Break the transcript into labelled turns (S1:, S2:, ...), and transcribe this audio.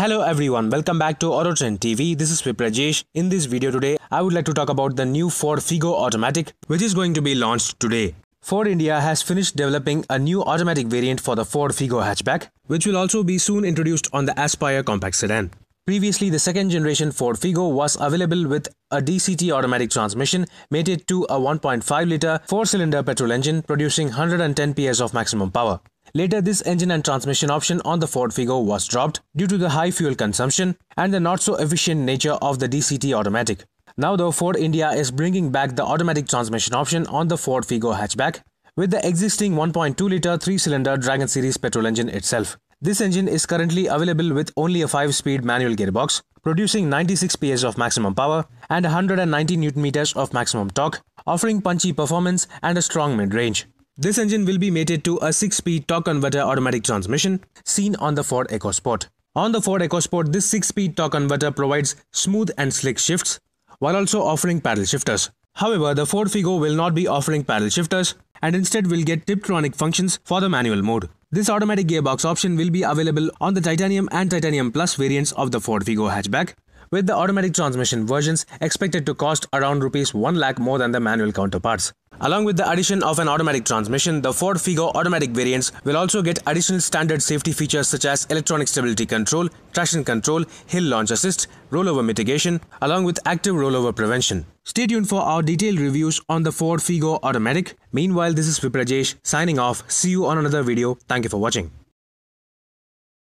S1: Hello everyone, welcome back to AutoTrend TV. This is Viprajesh. In this video today, I would like to talk about the new Ford Figo Automatic which is going to be launched today. Ford India has finished developing a new automatic variant for the Ford Figo hatchback which will also be soon introduced on the Aspire compact sedan. Previously, the second generation Ford Figo was available with a DCT automatic transmission mated to a 1.5-litre four-cylinder petrol engine producing 110 PS of maximum power. Later, this engine and transmission option on the Ford Figo was dropped due to the high fuel consumption and the not so efficient nature of the DCT automatic. Now though, Ford India is bringing back the automatic transmission option on the Ford Figo hatchback with the existing 1.2-litre three-cylinder Dragon Series petrol engine itself. This engine is currently available with only a 5-speed manual gearbox, producing 96 PS of maximum power and 190 Nm of maximum torque, offering punchy performance and a strong mid-range. This engine will be mated to a 6-speed torque converter automatic transmission seen on the Ford EcoSport. On the Ford EcoSport, this 6-speed torque converter provides smooth and slick shifts while also offering paddle shifters. However, the Ford Figo will not be offering paddle shifters and instead will get Tiptronic functions for the manual mode. This automatic gearbox option will be available on the Titanium and Titanium Plus variants of the Ford Figo hatchback, with the automatic transmission versions expected to cost around rupees 1 lakh more than the manual counterparts. Along with the addition of an automatic transmission, the Ford Figo automatic variants will also get additional standard safety features such as electronic stability control, traction control, hill launch assist, rollover mitigation, along with active rollover prevention. Stay tuned for our detailed reviews on the Ford Figo Automatic. Meanwhile, this is Viprajesh signing off. See you on another video. Thank you for watching.